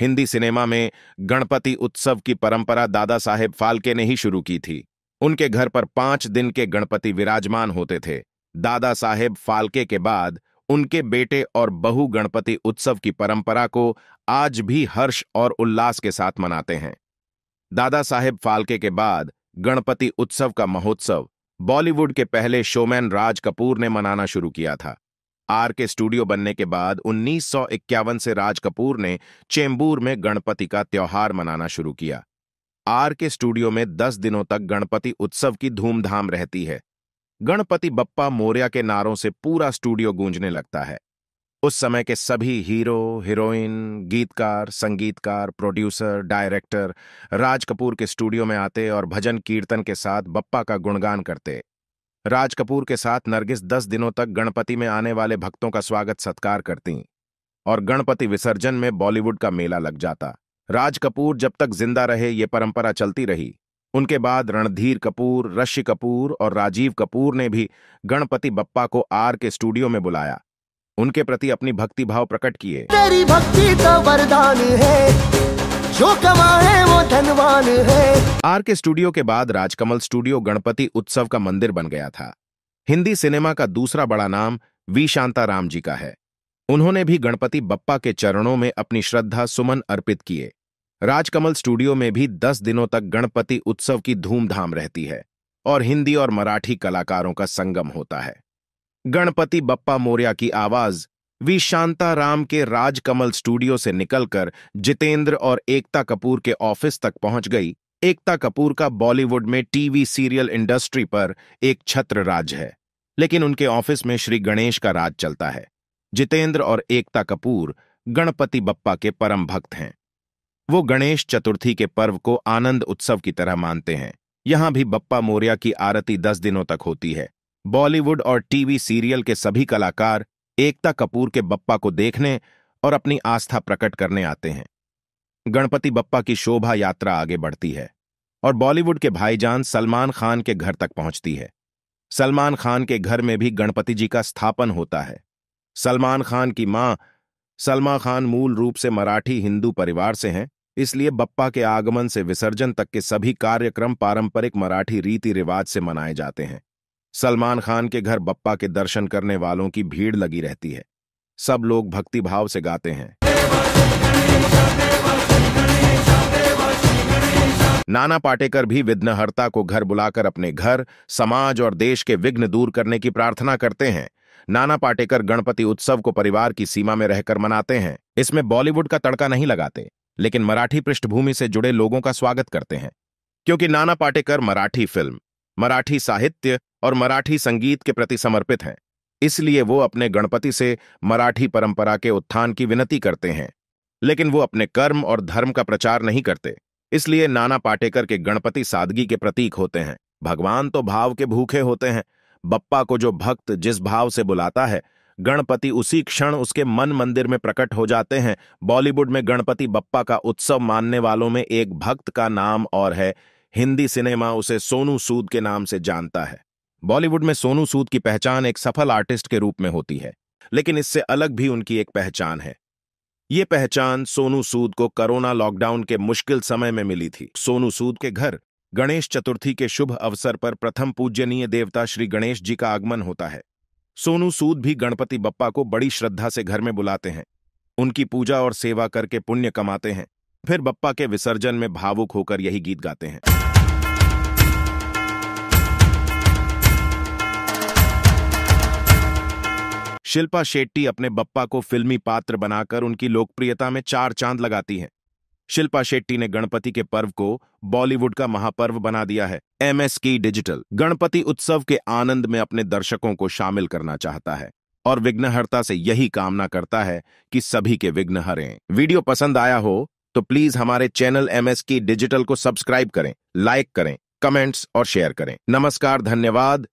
Hindi cinema में गणपति उत्सव की परंपरा दादा साहेब फाल्के ने ही शुरू की थी उनके घर पर पांच दिन के गणपति विराजमान होते थे दादा साहेब फाल्के के बाद उनके बेटे और बहु गणपति उत्सव की परंपरा को आज भी हर्ष और उल्लास के साथ मनाते हैं दादा साहेब फाल्के के बाद गणपति उत्सव का महोत्सव बॉलीवुड के पहले शोमैन राज कपूर ने मनाना शुरू किया था आर के स्टूडियो बनने के बाद 1951 से राज कपूर ने चेंबूर में गणपति का त्यौहार मनाना शुरू किया आर के स्टूडियो में 10 दिनों तक गणपति उत्सव की धूमधाम रहती है गणपति बप्पा मोरिया के नारों से पूरा स्टूडियो गूंजने लगता है उस समय के सभी हीरो हीरोइन गीतकार संगीतकार प्रोड्यूसर डायरेक्टर राज कपूर के स्टूडियो में आते और भजन कीर्तन के साथ बप्पा का गुणगान करते राज कपूर के साथ नरगिस दस दिनों तक गणपति में आने वाले भक्तों का स्वागत सत्कार करती और गणपति विसर्जन में बॉलीवुड का मेला लग जाता राज कपूर जब तक जिंदा रहे ये परंपरा चलती रही उनके बाद रणधीर कपूर रशि कपूर और राजीव कपूर ने भी गणपति बप्पा को आर के स्टूडियो में बुलाया उनके प्रति अपनी भक्तिभाव प्रकट किए तेरी भक्ति तो वरदान है जो कमा है वो धनवान है आर के स्टूडियो के बाद राजकमल स्टूडियो गणपति उत्सव का मंदिर बन गया था हिंदी सिनेमा का दूसरा बड़ा नाम वी राम जी का है उन्होंने भी गणपति बप्पा के चरणों में अपनी श्रद्धा सुमन अर्पित किए राजकमल स्टूडियो में भी दस दिनों तक गणपति उत्सव की धूमधाम रहती है और हिंदी और मराठी कलाकारों का संगम होता है गणपति बप्पा मोरिया की आवाज वी शांताराम के राजकमल स्टूडियो से निकलकर जितेंद्र और एकता कपूर के ऑफिस तक पहुंच गई एकता कपूर का बॉलीवुड में टीवी सीरियल इंडस्ट्री पर एक छत्र राज है लेकिन उनके ऑफिस में श्री गणेश का राज चलता है जितेंद्र और एकता कपूर गणपति बप्पा के परम भक्त हैं वो गणेश चतुर्थी के पर्व को आनंद उत्सव की तरह मानते हैं यहां भी बप्पा मोरिया की आरती दस दिनों तक होती है बॉलीवुड और टीवी सीरियल के सभी कलाकार एकता कपूर के बप्पा को देखने और अपनी आस्था प्रकट करने आते हैं गणपति बप्पा की शोभा यात्रा आगे बढ़ती है और बॉलीवुड के भाईजान सलमान खान के घर तक पहुंचती है सलमान खान के घर में भी गणपति जी का स्थापन होता है सलमान खान की मां सलमा खान मूल रूप से मराठी हिंदू परिवार से हैं इसलिए बप्पा के आगमन से विसर्जन तक के सभी कार्यक्रम पारंपरिक मराठी रीति रिवाज से मनाए जाते हैं सलमान खान के घर बप्पा के दर्शन करने वालों की भीड़ लगी रहती है सब लोग भक्ति भाव से गाते हैं नाना पाटेकर भी विघ्नहर्ता को घर बुलाकर अपने घर समाज और देश के विघ्न दूर करने की प्रार्थना करते हैं नाना पाटेकर गणपति उत्सव को परिवार की सीमा में रहकर मनाते हैं इसमें बॉलीवुड का तड़का नहीं लगाते लेकिन मराठी पृष्ठभूमि से जुड़े लोगों का स्वागत करते हैं क्योंकि नाना पाटेकर मराठी फिल्म मराठी साहित्य और मराठी संगीत के प्रति समर्पित हैं इसलिए वो अपने गणपति से मराठी परंपरा के उत्थान की विनती करते हैं लेकिन वो अपने कर्म और धर्म का प्रचार नहीं करते इसलिए नाना पाटेकर के गणपति सादगी के प्रतीक होते हैं भगवान तो भाव के भूखे होते हैं बप्पा को जो भक्त जिस भाव से बुलाता है गणपति उसी क्षण उसके मन मंदिर में प्रकट हो जाते हैं बॉलीवुड में गणपति बप्पा का उत्सव मानने वालों में एक भक्त का नाम और है हिंदी सिनेमा उसे सोनू सूद के नाम से जानता है बॉलीवुड में सोनू सूद की पहचान एक सफल आर्टिस्ट के रूप में होती है लेकिन इससे अलग भी उनकी एक पहचान है ये पहचान सोनू सूद को कोरोना लॉकडाउन के मुश्किल समय में मिली थी सोनू सूद के घर गणेश चतुर्थी के शुभ अवसर पर प्रथम पूजनीय देवता श्री गणेश जी का आगमन होता है सोनू सूद भी गणपति बप्पा को बड़ी श्रद्धा से घर में बुलाते हैं उनकी पूजा और सेवा करके पुण्य कमाते हैं फिर बप्पा के विसर्जन में भावुक होकर यही गीत गाते हैं शिल्पा शेट्टी अपने बप्पा को फिल्मी पात्र बनाकर उनकी लोकप्रियता में चार चांद लगाती हैं शिल्पा शेट्टी ने गणपति के पर्व को बॉलीवुड का महापर्व बना दिया है एमएस की डिजिटल गणपति उत्सव के आनंद में अपने दर्शकों को शामिल करना चाहता है और विघ्नहरता से यही कामना करता है कि सभी के विघ्न हरें वीडियो पसंद आया हो तो प्लीज हमारे चैनल एस की डिजिटल को सब्सक्राइब करें लाइक करें कमेंट्स और शेयर करें नमस्कार धन्यवाद